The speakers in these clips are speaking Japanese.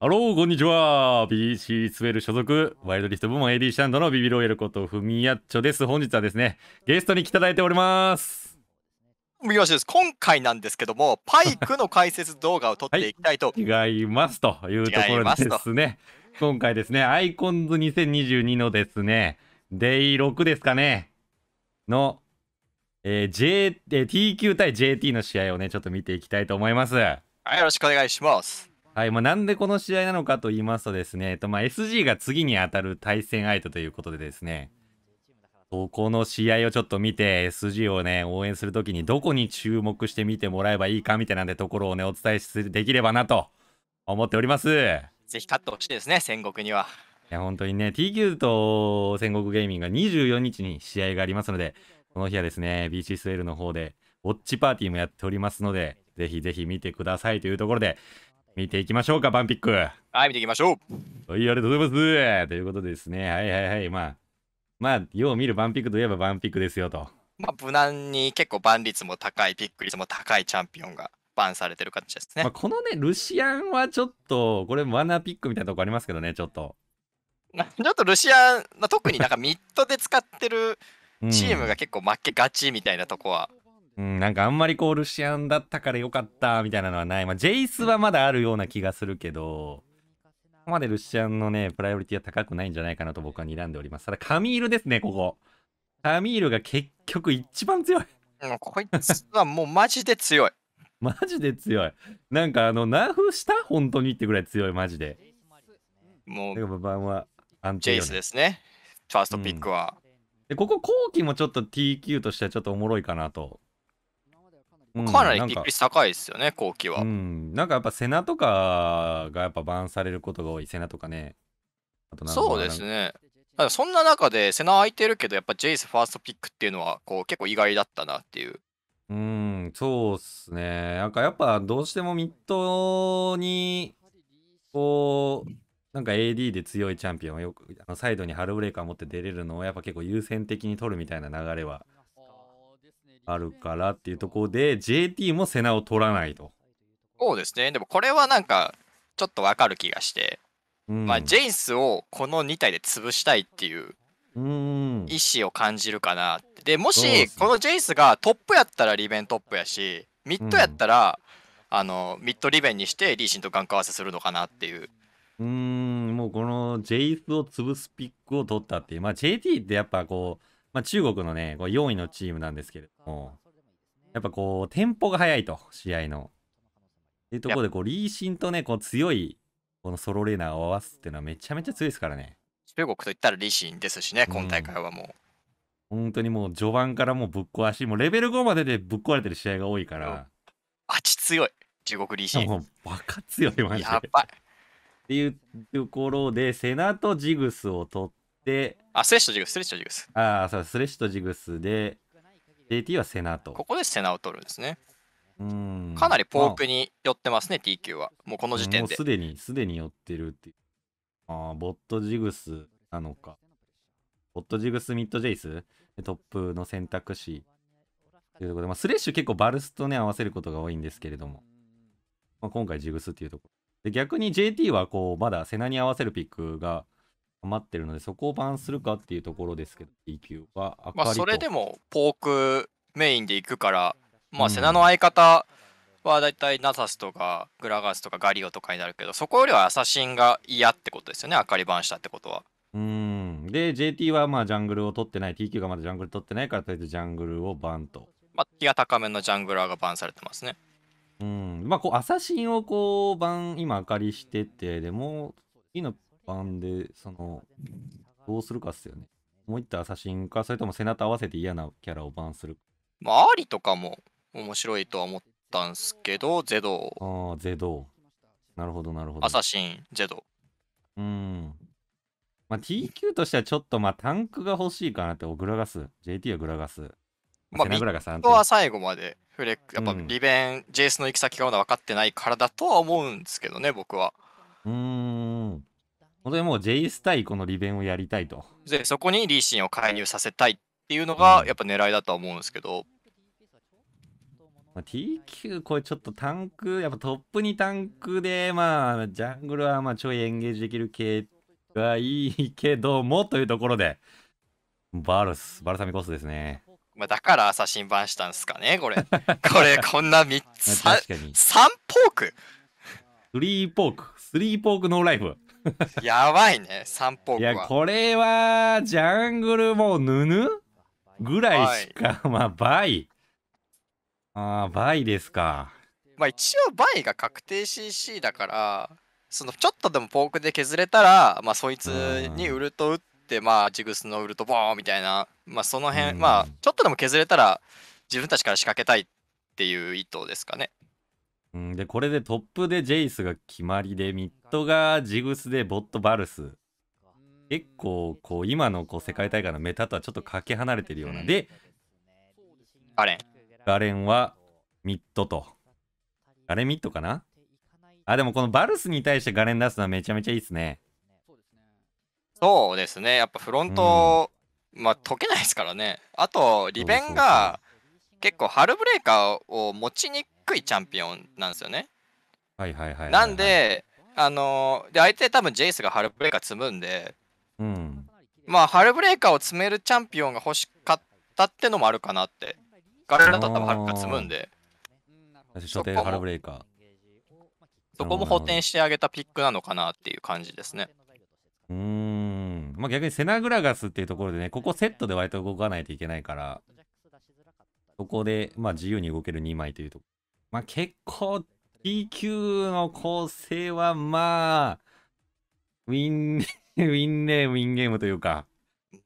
ハロー、こんにちは。BC スウェル所属、ワイルドリフト部門 AD シャンドのビビロエルことフミヤッチョです。本日はですね、ゲストに来ていただいております。よしです。今回なんですけども、パイクの解説動画を撮っていきたいと。はい、違いますというところですね。す今回ですね、アイコンズ2022のですね、デイ6ですかね、の、えー J えー、TQ 対 JT の試合をね、ちょっと見ていきたいと思います。はい、よろしくお願いします。はい、まあ、なんでこの試合なのかと言いますとですね、えっとまあ、SG が次に当たる対戦相手ということでですね、そこの試合をちょっと見て、SG をね、応援するときにどこに注目して見てもらえばいいかみたいなんでところをね、お伝えできればなと思っております。ぜひ勝ってほしいですね、戦国には。いや、本当にね、TQ と戦国ゲーミングが24日に試合がありますので、この日はですね、BC スウェルの方で、ウォッチパーティーもやっておりますので、ぜひぜひ見てくださいというところで、見ていきましょうか、バンピック。はい、見ていきましょう。はい、ありがとうございます。ということでですね、はいはいはい、まあ、まあ、よう見るバンピックといえばバンピックですよと。まあ、無難に結構、バン率も高い、ピック率も高いチャンピオンがバンされてるじですね。まあ、このね、ルシアンはちょっと、これ、ワナピックみたいなとこありますけどね、ちょっと。ちょっとルシアン、特になんかミッドで使ってるチームが結構負けがちみたいなとこはうん、なんかあんまりこうルシアンだったからよかったみたいなのはない。まあ、ジェイスはまだあるような気がするけど、ここまでルシアンのね、プライオリティは高くないんじゃないかなと僕は睨んでおります。ただ、カミールですね、ここ。カミールが結局一番強い。もうこいつはもうマジで強い。マジで強い。なんかあの、ナーフした本当にってぐらい強い、マジで。もう、ジェイスですね。ファーストピックは。うん、でここ後期もちょっと TQ としてはちょっとおもろいかなとかなりピック率高いですよね後期はうんなんかやっぱ背中とかがやっぱバンされることが多い背中とかねそうですねそんな中で背中空いてるけどやっぱジェイスファーストピックっていうのはこう結構意外だったなっていううんそうっすねなんかやっぱどうしてもミッドにこうなんか AD で強いチャンピオンはよくあのサイドにハルブレーカー持って出れるのをやっぱ結構優先的に取るみたいな流れは、あるからっていうところで JT も瀬名を取らないとそうですねでもこれはなんかちょっとわかる気がして、うん、まあジェイスをこの2体で潰したいっていう意思を感じるかなでもしこのジェイスがトップやったらリベントップやしミッドやったら、うん、あのミッドリベンにしてリーシンとガンク合わせするのかなっていううんもうこのジェイスを潰すピックを取ったっていうまあ JT ってやっぱこうまあ、中国のね、こう4位のチームなんですけれども、やっぱこう、テンポが速いと、試合の。っていうところで、こう、リーシンとね、こう、強い、このソロレーナーを合わすっていうのはめちゃめちゃ強いですからね。中国といったらリーシンですしね、今大会はもう。うん、本当にもう序盤からもうぶっ壊し、もうレベル5まででぶっ壊れてる試合が多いから。あち強い、中国リーシン。もうバカ強い、マジで。やばい。っていうところで、セナとジグスを取って、で、あ、スレッシュとジグス、スレッシュとジグス。ああ、そう、スレッシュとジグスで、JT はセナと。ここでセナを取るんですね。うんかなりポークに寄ってますね、TQ は。もうこの時点で。もうすでに、すでに寄ってるっていう。ああ、ボットジグスなのか。ボットジグス、ミッドジェイストップの選択肢。というところで、まあ、スレッシュ結構バルスとね、合わせることが多いんですけれども。まあ、今回ジグスっていうところ。で逆に JT はこう、まだセナに合わせるピックが余ってるので、そこをバンするかっていうところですけど、EQ はまあそれでもポークメインでいくから、まあ、瀬名の相方はだいたいナサスとかグラガスとかガリオとかになるけど、そこよりはアサシンが嫌ってことですよね、明かりバンしたってことは。うんで、JT はまあジャングルを取ってない、TQ がまだジャングル取ってないから、とりあえずジャングルをバンと。まあ、気が高めのジャングラーがバンされてますね。うん、まあ、こう、アサシンをこう、バン、今、明かりしてて、でも、次の般で、その、どうするかっすよね。も一いったシンか、それとも背中合わせて嫌なキャラをバンするまあ、アリとかも面白いとは思ったんすけど、ゼドああ、ゼドなるほど、なるほど。アサシン、ゼドドうん。まあ、TQ としてはちょっと、まあ、タンクが欲しいかなって、グラガス。JT はグラガス。まあ、グラガス。は最後まで、フレック、やっぱ、リベン、うん、イスの行き先がまだ分かってないからだとは思うんですけどね、僕は。うん。本当にもうジェイス対この利ンをやりたいと。で、そこにリーシンを介入させたいっていうのが、やっぱ狙いだと思うんですけど。まあ、TQ、これちょっとタンク、やっぱトップにタンクで、まあ、ジャングルはまあちょいエンゲージできる系がいいけども、というところで、バルス、バルサミコスですね。まあ、だから朝新版したんですかね、これ。これ、こんな3つ、3ポーク ?3 ポーク、3ポークノーライフ。やばいね、散歩いや、これは、ジャングルもうぬぬぐらいしか、まあ、倍。ああ、倍ですか。まあ、一応倍が確定 CC だから、そのちょっとでもポークで削れたら、まあ、そいつにウルト打って、まあ、ジグスのウルトボーンみたいな、まあ、その辺、まあ、ちょっとでも削れたら、自分たちから仕掛けたいっていう意図ですかね。うん、で、これでトップでジェイスが決まりで、ミッドがジグスでボットバルス。結構、こう、今のこう世界大会のメタとはちょっとかけ離れてるような。うん、で、ガレン。ガレンはミッドと。ガレンミッドかなあ、でもこのバルスに対してガレン出すのはめちゃめちゃいいですね。そうですね。やっぱフロント、うん、まあ解けないですからね。あと、リベンが結構、ハルブレーカーを持ちに低いチャンピオンなんですよね。はいはいはいはいはい、なんで、あのー、で相手多分ジェイスがハルブレーカー積むんで、うん、まあハルブレーカーを積めるチャンピオンが欲しかったってのもあるかなって。ガレラだったらハルブレーカー積むんで。初手ハルブレーカー。そこも補填してあげたピックなのかなっていう感じですね。うん、まあ、逆にセナグラガスっていうところでね、ここセットで割と動かないといけないから、ここでまあ自由に動ける2枚というとこまあ結構 T 級の構成はまあ、ウィン、ウィンネーム、ウィンゲームというか、ち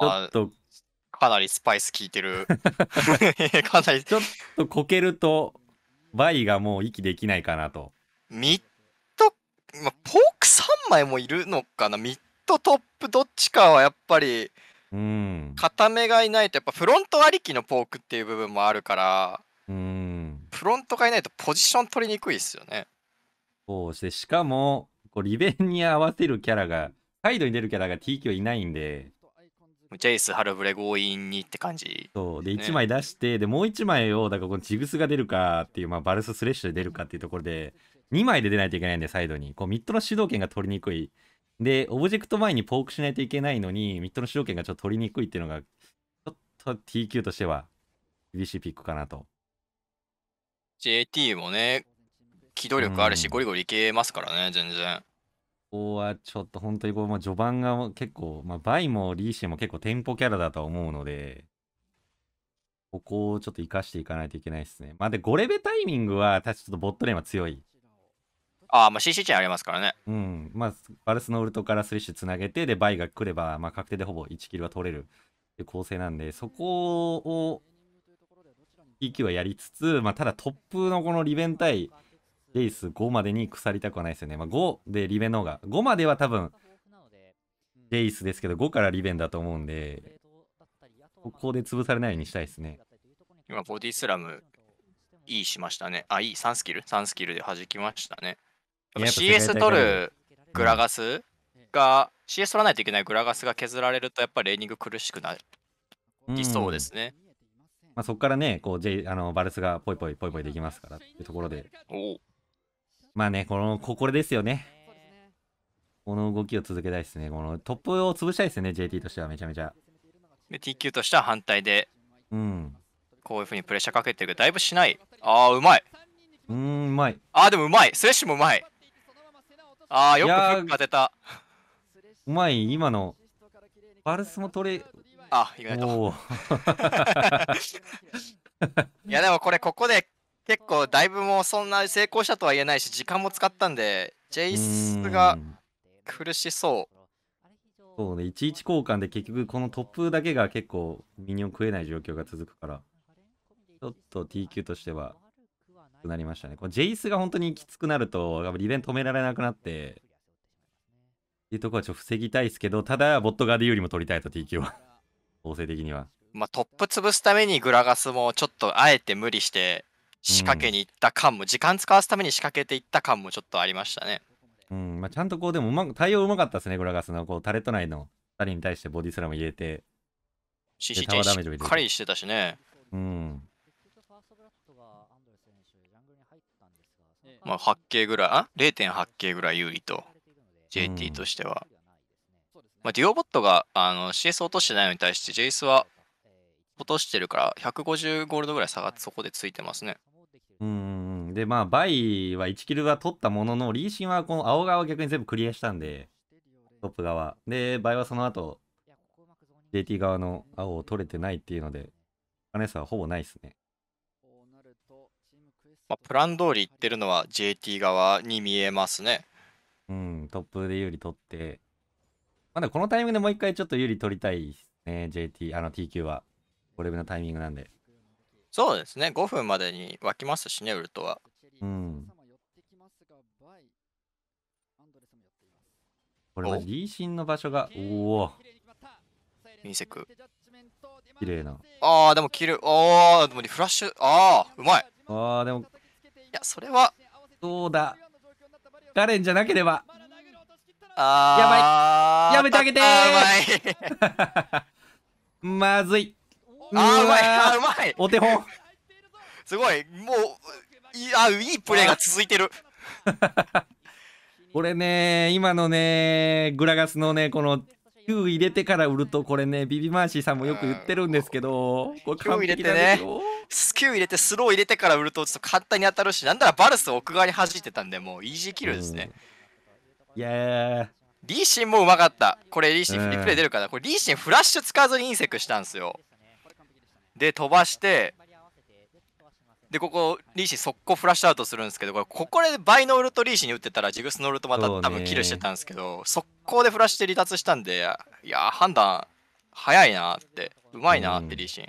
ょっと、かなりスパイス効いてる。かなり。ちょっとこけると、バイがもう息できないかなと。ミッド、まあ、ポーク3枚もいるのかなミッドトップどっちかはやっぱり、うん、固めがいないとやっぱフロントありきのポークっていう部分もあるからフロントがいないとポジション取りにくいですよね。そうして、しかも、こうリベンに合わせるキャラが、サイドに出るキャラが TQ いないんで、ジェイス、ハルブレ強引にって感じ。そう。で、1枚出して、で、もう1枚を、だからこのジグスが出るかっていう、まあ、バルススレッシュで出るかっていうところで、2枚で出ないといけないんで、サイドに。こう、ミッドの主導権が取りにくい。で、オブジェクト前にポークしないといけないのに、ミッドの主導権がちょっと取りにくいっていうのが、ちょっと TQ としては、厳しいピックかなと。JT もね、機動力あるし、ゴリゴリいけますからね、全然。ここはちょっと本当にこう、まあ、序盤が結構、まあ、バイもリーシェも結構テンポキャラだと思うので、ここをちょっと生かしていかないといけないですね。まあ、で、ゴレベタイミングは、確かちょっとボットレーンは強い。ああ、まあ CC チェンありますからね。うん。まあ、バルスのウルトからスリッシュつなげて、で、バイが来れば、まあ、確定でほぼ1キルは取れるっていう構成なんで、そこを PQ はやりつつ、まあ、ただトップのこのリベン対レイス5までに腐りたくはないですよね。まあ、5でリベンの方が、5までは多分、レイスですけど、5からリベンだと思うんで、ここで潰されないようにしたいですね。今、ボディスラム、いいしましたね。あ、いい、3スキル ?3 スキルで弾きましたね。CS 取るグラガスが、うん、CS 取らないといけないグラガスが削られると、やっぱりレーニング苦しくなりそうですね。うんまあ、そこからね、こう、J、あのバルスがぽいぽいぽいぽいできますからっていうところで。まあね、この、これですよね。この動きを続けたいですね。このトップを潰したいですね、JT としてはめちゃめちゃ。で、TQ としては反対で、うん。こういうふうにプレッシャーかけてるけど、だいぶしない。ああ、うまい。うん、うまい。ああ、でもうまい。スレッシュもうまい。ああ、よくフック当てた。うまい、今の。バルスも取れ、あ、意外と。いや、でもこれ、ここで結構、だいぶもうそんな成功したとは言えないし、時間も使ったんで、ジェイスが苦しそう。そうね、1-1交換で結局、この突風だけが結構、ミニオン食えない状況が続くから、ちょっと TQ としては、くなりましたね。このジェイスが本当にきつくなると、やっぱベン止められなくなって、っていうところはちょっと防ぎたいですけど、ただ、ボット側で有利も取りたいと、TQ は。構成的には。まあ、トップ潰すためにグラガスもちょっとあえて無理して仕掛けに行った感も、うん、時間使わすために仕掛けていった感もちょっとありましたね。うんまあ、ちゃんとこうでもうまく対応うまかったですね、グラガスのこうタレット内の2人に対してボディスラム入れて、CCJ しっかりしてたしね。うん、まあ、8K ぐらい、あ 0.8K ぐらい有利と、JT としては。うんまあ、デュオボットがあの CS 落としてないのに対して、ジェイスは落としてるから、150ゴールドぐらい下がってそこでついてますね。うんでまあバイは1キルは取ったもののリーシンはこの青側を逆に全部クリアしたんでトップ側でバイはその後 JT 側の青を取れてないっていうので金さはほぼないですね、まあ、プラン通りいってるのは JT 側に見えますねうんトップで有利取ってまだこのタイミングでもう一回ちょっと有利取りたいですね、JT、あの TQ は。これのタイミングなんで。そうですね、5分までに沸きますしね、ウルトは。うん。これはリーシンの場所が、おお。ミセク。綺麗な。ああ、でも切る。ああ、でもリフラッシュ。ああ、うまい。ああ、でも。いや、それは。どうだ。ガレンじゃなければ。やばい。やめてあげてあうまい。まずい。あー、うまい。あー、うまい。お手本。すごい。もう、いあいいプレーが続いてる。これね、今のね、グラガスのね、この、Q 入れてから売ると、これね、ビビマーシーさんもよく言ってるんですけど、こ入れてね、Q 入れて、スロー入れてから売ると、ちょっと簡単に当たるし、なんならバルスを奥側に弾いてたんで、もうイージーキルですね。うんいやリーシンもうまかったこれリーシンフリプレイ出るから、これリーシンフラッシュ使わずにインセクしたんですよで飛ばしてでここリーシン速攻フラッシュアウトするんですけどこれここで倍のウルトリーシンに打ってたらジグスのウルトまた多分キルしてたんですけど、速攻でフラッシュで離脱したんでいや判断早いなってうまいなってリーシン、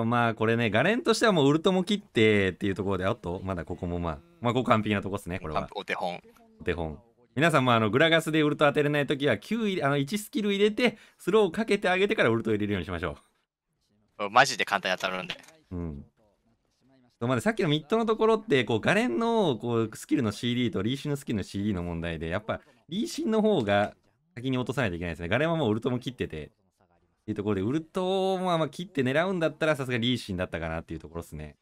うん、まあこれねガレンとしてはもうウルトも切ってっていうところであとまだここもまあまあここ完璧なとこですねこれはお手本手本。皆さんもあのグラガスでウルト当てれないときは9あの1スキル入れてスローをかけてあげてからウルト入れるようにしましょう。マジで簡単に当たるんで。うん。まださっきのミッドのところってこうガレンのこうスキルの CD とリーシンのスキルの CD の問題でやっぱリーシンの方が先に落とさないといけないですね。ガレンはもうウルトも切っててっていうところでウルトもまあ切って狙うんだったらさすがリーシンだったかなっていうところですね。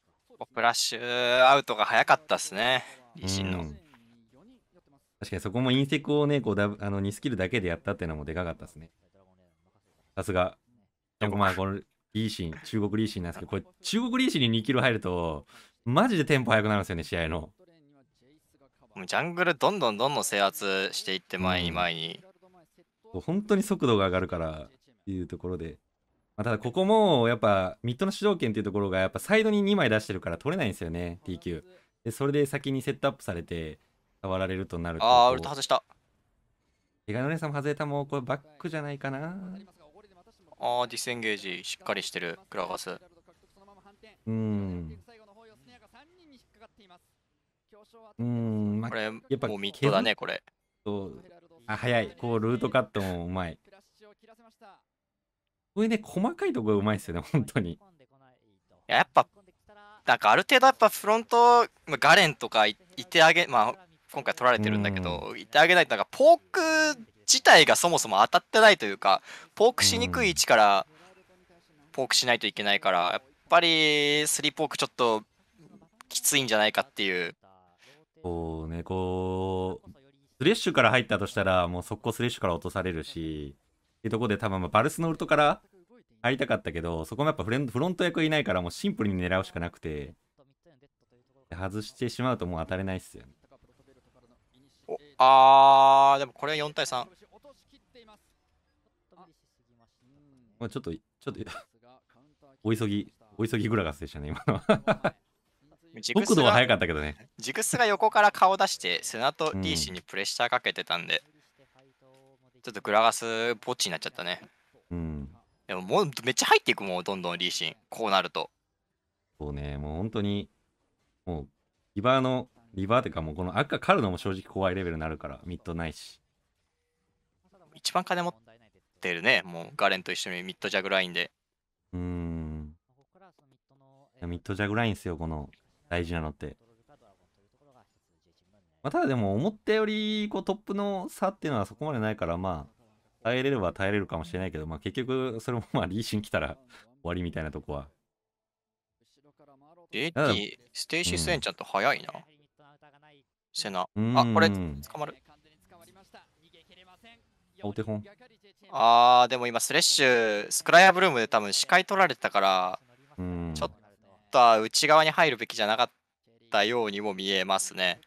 プラッシュアウトが早かったですね。リーシンの。うん確かにそこも隕石をね、こうだあの2スキルだけでやったっていうのもでかかったですね。さすが。でもまあ、このリーシン、中国リーシンなんですけど、これ中国リーシンに2キロ入ると、マジでテンポ速くなるんですよね、試合の。ジャングルどんどんどんどん制圧していって前に前に、うん、本当に速度が上がるからっていうところで、まあ、ただここもやっぱミッドの主導権っていうところがやっぱサイドに2枚出してるから取れないんですよね TQ でそれで先にセットアップされて触られるとなるとああウルト外した意ガノレさんも外れたもうこれバックじゃないかなあディスエンゲージしっかりしてるクラガスうんうんまあ、これやっぱもうミッドだねこれあ早いこうルートカットもうまいこれね細かいとこがうまいっすよね本当にやっぱなんかある程度やっぱフロントガレンとかいてあげまあ今回取られてるんだけど、うん、言ってあげないとなんかポーク自体がそもそも当たってないというかポークしにくい位置からポークしないといけないからやっぱりスリーポークちょっときついんじゃないかっていう。そうねこうスレッシュから入ったとしたらもう速攻スレッシュから落とされるしっていうとこで多分バルスのウルトから入りたかったけどそこもやっぱフレンフロント役いないからもうシンプルに狙うしかなくて外してしまうともう当たれないっすよね。あー、でもこれは4対3。まあ、ちょっと、ちょっと、お急ぎ、お急ぎグラガスでしたね、今のは。速度は速かったけどね。ジクスが横から顔出して、砂とリーシにプレッシャーかけてたんで、うん、ちょっとグラガスぼっちになっちゃったね。うん。でも、もうめっちゃ入っていくもん、どんどんリーシン、こうなると。そうね、もう本当に、もう、ギバーのリバーとかもうこの赤狩るのも正直怖いレベルになるからミッドないし一番金持ってるねもうガレンと一緒にミッドジャグラインでうんミッドジャグラインですよこの大事なのって、まあ、ただでも思ったよりこうトップの差っていうのはそこまでないからまあ耐えれれば耐えれるかもしれないけど、まあ、結局それもまあリーシン来たら終わりみたいなとこは。ッティ、ステイシー・スエンちゃんと早いな。うんナ。あ、これ、捕まる。お手本。あー、でも今、スレッシュ、スクライアブルームで多分視界取られてたから、ちょっと内側に入るべきじゃなかったようにも見えますね。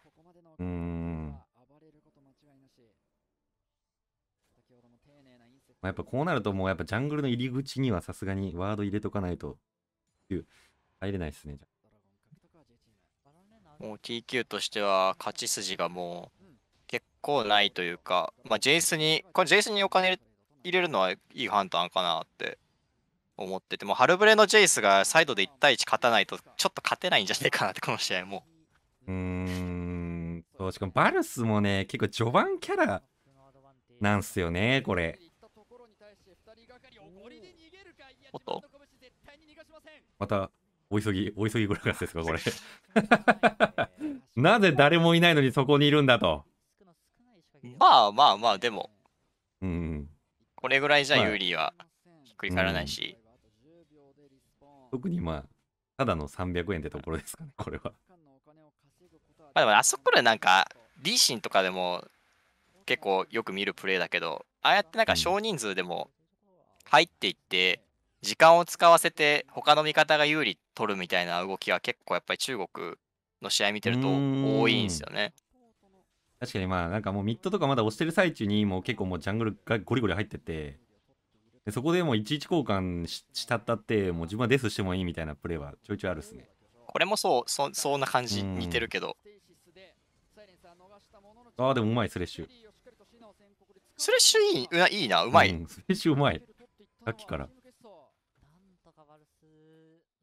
まあ、やっぱこうなるともうやっぱジャングルの入り口にはさすがにワード入れとかないと入れないですね。もう TQ としては勝ち筋がもう結構ないというか、まあ、イスにこれジェイスにお金入れるのはいい判断かなって思っててもハルブレのジェイスがサイドで1対1勝たないとちょっと勝てないんじゃないかなってこの試合もうんそうしかもバルスもね結構序盤キャラなんすよねこれおっとまたお急ぎ、お急ぎグラスですか、これ なぜ誰もいないのにそこにいるんだと。まあまあまあ、でも。うん。これぐらいじゃ有利はひっくり返らないし。まあうん、特にまあ、ただの300円ってところですかね、これは。まあでも、あそこでなんか、リーシンとかでも結構よく見るプレーだけど、ああやってなんか少人数でも入っていって、時間を使わせて他の味方が有利取るみたいな動きは結構やっぱり中国の試合見てると多いんですよね。確かにまあなんかもうミッドとかまだ押してる最中にもう結構もうジャングルがゴリゴリ入っててでそこでもういちいち交換したったってもう自分はデスしてもいいみたいなプレーはちょいちょいあるっすねこれもそうそそんな感じ似てるけどああでもうまいスレッシュスレッシュいいういいなうまい、うん、スレッシュうまいさっきから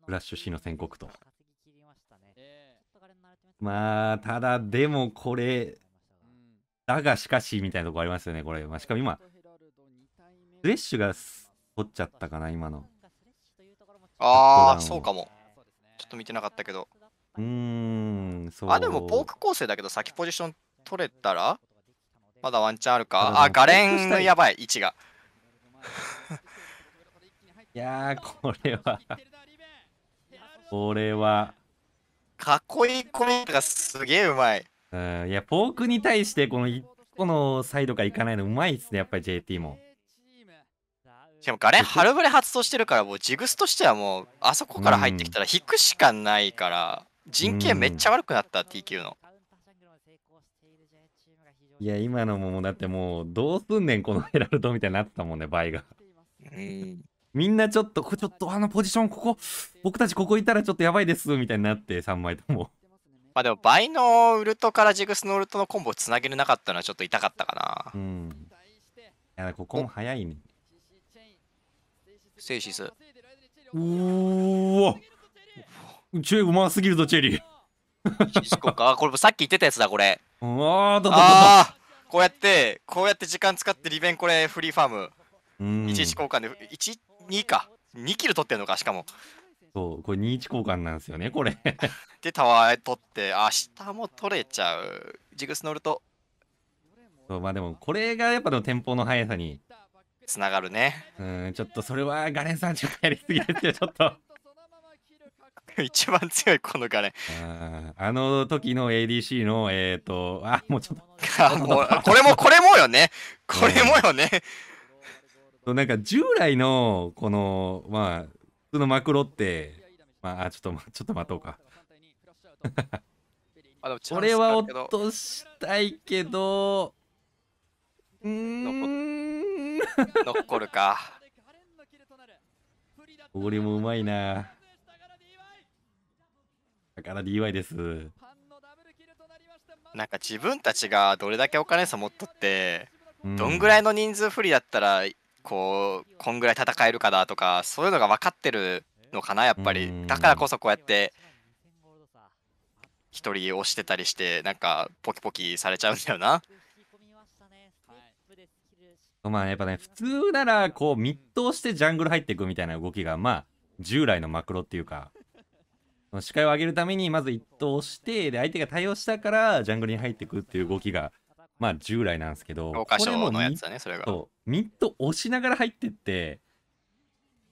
フラッシュ死の宣告と。まあ、ただでもこれ、だがしかしみたいなとこありますよね、これ。まあ、しかも今、フレッシュが取っちゃったかな、今の。ああ、そうかも。ちょっと見てなかったけど。うーん、そう。あ、でもポーク構成だけど、先ポジション取れたら、まだワンチャンあるか。あ、ガレンのやばい、位置が。いやー、これはこれは。かっこいいコメントがすげえうまい。うん、いや、ポークに対して、この1個のサイドからいかないのうまいっすね、やっぱり JT も。しかも、あれ、春ブレ発動してるから、もうジグスとしてはもう、あそこから入ってきたら引くしかないから、人権めっちゃ悪くなった、TQ の。いや、今のもだってもう、どうすんねん、このヘラルドみたいになってたもんね、倍が。うん。みんなちょっと、ちょっとあのポジション、ここ、僕たちここいたらちょっとやばいです、みたいになって、3枚とも。まあでも、倍のウルトからジグスのウルトのコンボをつなげれなかったのはちょっと痛かったかな。うん。いや、ここも早いね。セイシス。うわチェうますぎるぞ、チェリー。あ、これさっき言ってたやつだ、これ。ああ、こうやって、こうやって時間使って利便これフリーファーム。いち交換で、一2か2キル取ってんのかしかもそうこれ2一交換なんですよねこれでタワー取ってあ日も取れちゃうジグス乗るとそうまあでもこれがやっぱでもテンポの速さにつながるねうんちょっとそれはガレンさんちょっとやりすぎですよちょっと 一番強いこのガレンあの時の ADC のえっ、ー、とあもうちょっと もうこれもこれもよねこれもよね、えーなんか従来のこのまあ普通のマクロってまあちょっとちょっと待とうか これは落としたいけどうん残るか俺 もうまいなだから DY ですなんか自分たちがどれだけお金さ持っとって、どんぐらいの人数不利だったらこうこんぐらい戦えるかなとかそういうのが分かってるのかなやっぱりだからこそこうやって一人押してたりしてなんかポキポキされちゃうんだよな。まあやっぱね普通ならこう密投してジャングル入っていくみたいな動きがまあ従来のマクロっていうか視界を上げるためにまず一投してで相手が対応したからジャングルに入っていくっていう動きがまあ従来なんですけど教科書のやつだねそれがミッド押しながら入ってって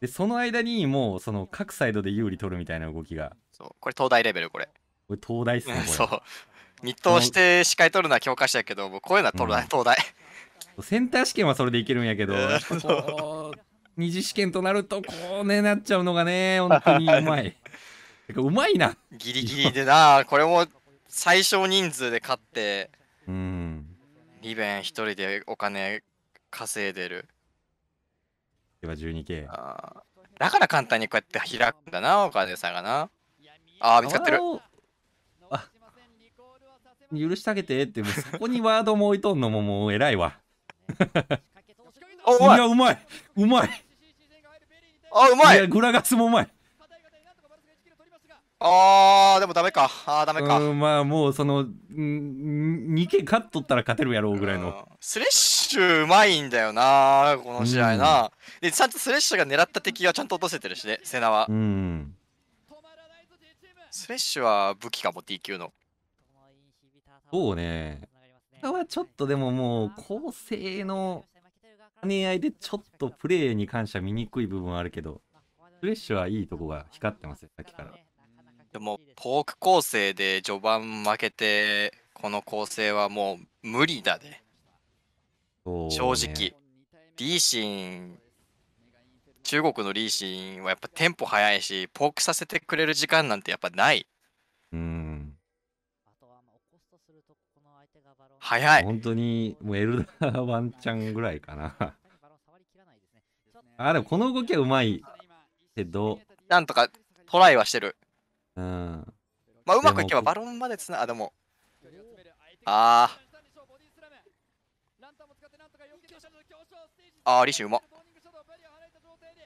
でその間にもうその各サイドで有利取るみたいな動きがそうこれ東大レベルこれこれ東大っすねこれそうミッド押して視界取るのは教科書やけどもうこういうのは取るな、うん、東大センター試験はそれでいけるんやけど二次試験となるとこうねなっちゃうのがね本当にうまいうまいなギリギリでなこれも最小人数で勝ってうんリベン一人でお金稼いでる。12K。だから簡単にこうやって開くんだな、お金さんがな。ああ、見つかってる。あ許してあげてって、もうそこにワードも置いとんのももう偉いわ。おいや、うまい。うまい。あ、うまい。いや、グラガスもうまい。あー、でもダメか。あー、ダメか。うん、まあもうその、2件勝っとったら勝てるやろうぐらいの。スレッシュうまいんだよな、この試合な。で、ちゃんとスレッシュが狙った敵はちゃんと落とせてるしね、セナは。うん。スレッシュは武器かも、T q の。そうね。はちょっとでももう構成の兼ね合いでちょっとプレーに関しては見にくい部分はあるけど、スレッシュはいいとこが光ってますよ、さっきから。でもポーク構成で序盤負けてこの構成はもう無理だね正直リーシン中国のリーシンはやっぱテンポ速いしポークさせてくれる時間なんてやっぱないうん早い本当にもうエルダーワンチャンぐらいかな あでもこの動きはうまいけどなんとかトライはしてるうまあ、うまくいけばバロンまでつな、あ、でも。あーああ、リシュうま。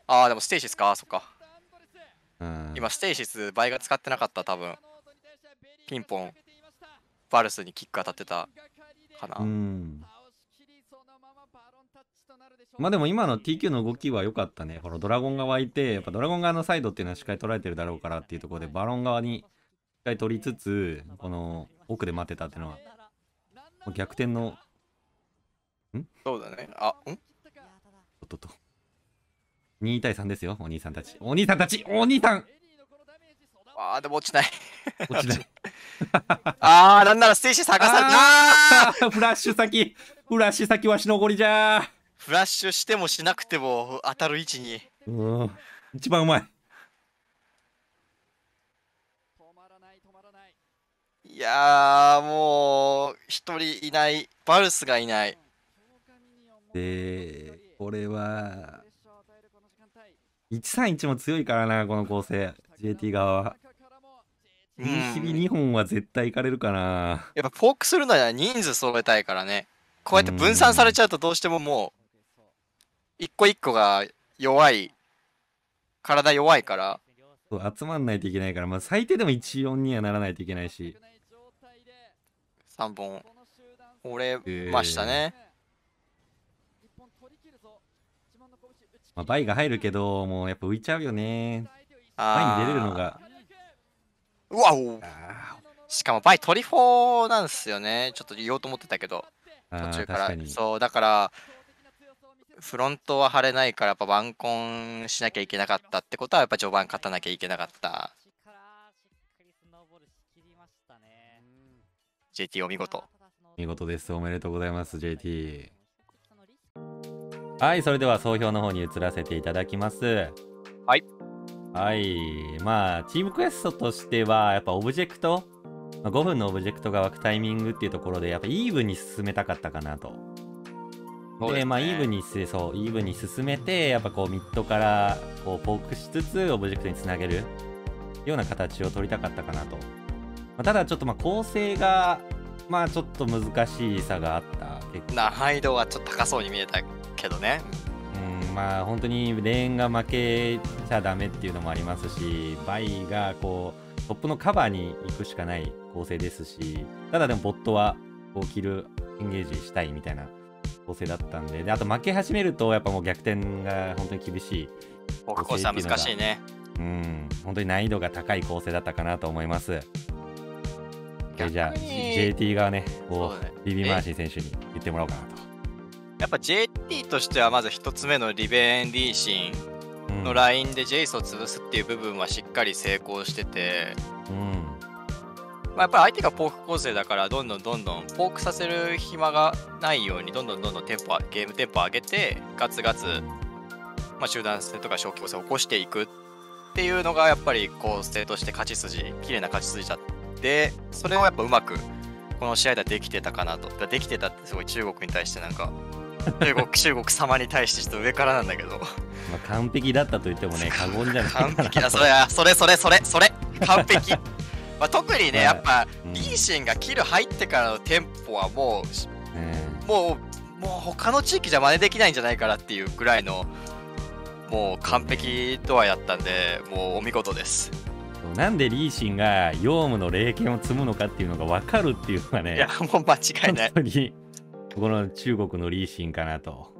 ああ、でもステイシスか、そっか。うん、今、ステイシス倍が使ってなかった、多分ピンポン、バルスにキック当たってたかな。まあでも今の TQ の動きは良かったね。このドラゴンが湧いて、やっぱドラゴン側のサイドっていうのはしっかり取られてるだろうからっていうところで、バロン側にしっかり取りつつ、この奥で待ってたっていうのは、逆転の、んそうだね。あ、んおっとっと。2対3ですよ、お兄さんたち。お兄さんたちお兄さんああ、でも落ちない。落ちない。ああ、なんならステージ探さあた。フラッシュ先、フラッシュ先わしのおごりじゃフラッシュしてもしなくても当たる位置に。うん。一番うまい。いやもう、一人いない、バルスがいない。で、これは、131も強いからな、この構成、JT 側は。うん、2本は絶対いかれるかな。やっぱフォークするなら人数揃えたいからね。こうやって分散されちゃうとどうしてももう一個一個が弱い体弱いから集まんないといけないから、まあ、最低でも1音にはならないといけないし3本折れましたね、えー、まあ、バイが入るけどもうやっぱ浮いちゃうよねバイに出れるのがうわおしかもバイトリフォーなんですよねちょっと言おうと思ってたけど途中からそうだからフロントは張れないからやっぱワンコンしなきゃいけなかったってことはやっぱ序盤勝たなきゃいけなかった JT お見事見事ですおめでとうございます JT はいそれでは総評の方に移らせていただきますはいはいまあチームクエストとしてはやっぱオブジェクト5分のオブジェクトが湧くタイミングっていうところでやっぱイーブンに進めたかったかなとで、ね、まあイーブンにそうイーブンに進めてやっぱこうミッドからこうポークしつつオブジェクトにつなげるような形を取りたかったかなと、まあ、ただちょっとまあ構成がまあちょっと難しい差があった難易度はちょっと高そうに見えたけどねうんまあ本当にレーンが負けちゃダメっていうのもありますしバイがこうトップのカバーに行くしかない構成ですしただでもボットはこうキルエンゲージしたいみたいな構成だったんでであと負け始めるとやっぱもう逆転が本当に厳しい北高さは難しいねうん本当に難易度が高い構成だったかなと思いますじゃあ JT 側ねをねビビマーシー選手に言ってもらおうかなとやっぱ JT としてはまず1つ目のリベンリーシンのラインでジェイスを潰すっていう部分はしっかり成功してて、うん、まあ、やっぱり相手がポーク構成だからどんどんどんどんポークさせる暇がないようにどんどんどんどんテンポゲームテンポ上げてガツガツ、まあ、集団戦とか小規模戦を起こしていくっていうのがやっぱり構成として勝ち筋綺麗な勝ち筋だってそれをやっぱうまくこの試合ではできてたかなとできてたってすごい中国に対してなんか中国 中国様に対してちょっと上からなんだけどまあ完璧だったと言ってもね過言じゃない完璧だそれそれそれそれそれ完璧まあ、特にね、やっぱ、リーシンがキル入ってからのテンポはもう、もう、もう他の地域じゃ真似できないんじゃないかなっていうぐらいの、もう完璧とはやったんで、もうお見事です。なんでリーシンがヨウムの霊剣を積むのかっていうのが分かるっていうのはね、いや、もう間違いない。本当に、この中国のリーシンかなと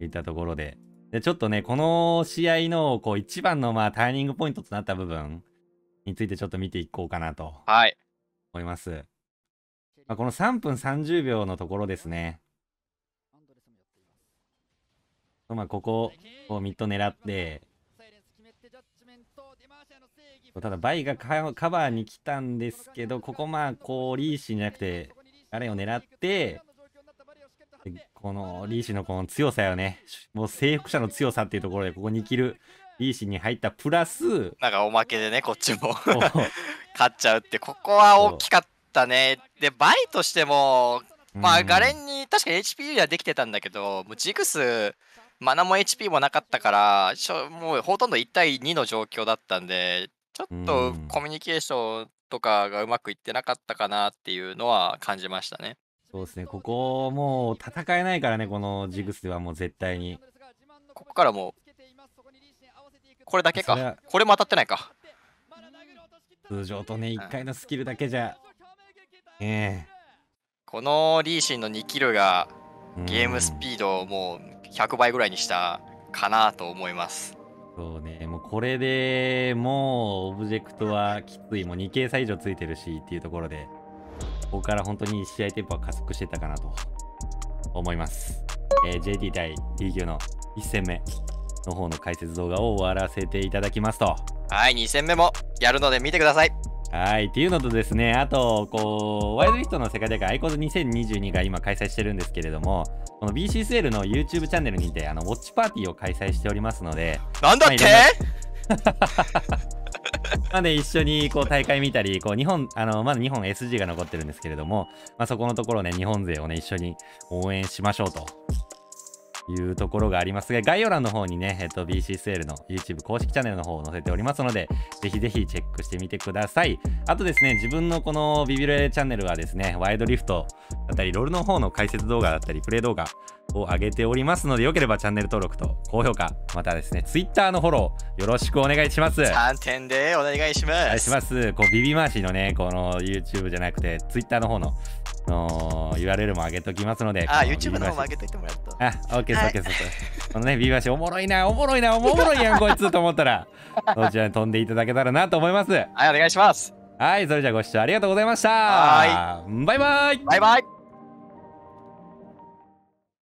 いったところで。でちょっとね、この試合のこう一番のまあターニングポイントとなった部分、についてちょっと見ていこうかなと思います、まあ、この3分30秒のところですねまあここをミッド狙ってただバイがカバーに来たんですけどここまあこうリーシーじゃなくてあれを狙ってこのリーシのこの強さよねもう征服者の強さっていうところでここにキルいいしに入ったプラスなんかおまけでねこっちも勝 っちゃうってここは大きかったねでバイとしてもまあガレンに確かに HP はできてたんだけどもうジグスマナも HP もなかったからもうほとんど1対2の状況だったんでちょっとコミュニケーションとかがうまくいってなかったかなっていうのは感じましたね。そうですね、ここもう戦えないからね、このジグスではもう絶対に。ここからもこれだけかこれも当たってないか通常とね1回のスキルだけじゃ、ええこのリーシンの2キルがゲームスピードをもう100倍ぐらいにしたかなと思います、そうねもうこれでもうオブジェクトはきついもう2計算以上ついてるしっていうところでここから本当に試合テンポは加速してたかなと思います、えー、JT 対 D 級の1戦目の方の解説動画を終わらせていただきますとはい2戦目もやるので見てくださいはいっていうのとですねあとこうワイドリットの世界大会アイコード2022が今開催してるんですけれどもこの BCSL の YouTube チャンネルにてあのウォッチパーティーを開催しておりますのでなんだって、まあね、一緒にこう大会見たり、こう日本、あの、まだ日本 SG が残ってるんですけれども、まあ、そこのところね、日本勢をね、一緒に応援しましょうというところがありますが、概要欄の方にね、えっと、BCSL の YouTube 公式チャンネルの方を載せておりますので、ぜひぜひチェックしてみてください。あとですね、自分のこのビビレチャンネルはですね、ワイドリフトだったり、ロールの方の解説動画だったり、プレイ動画、を上げておりますのでよければチャンネル登録と高評価またですねツイッターのフォローよろしくお願いします3点でお願いしますお願いしますこうビビ回しのねこの YouTube じゃなくてツイッター e r の方のの URL も上げときますのであの YouTube の方も上げといてもらったあ OK です OK です、このねビビ回しおもろいなおもろいなおもろいやんこいつと思ったらそちらに飛んでいただけたらなと思いますはいお願いしますはいそれじゃあご視聴ありがとうございましたバイバイバイバイ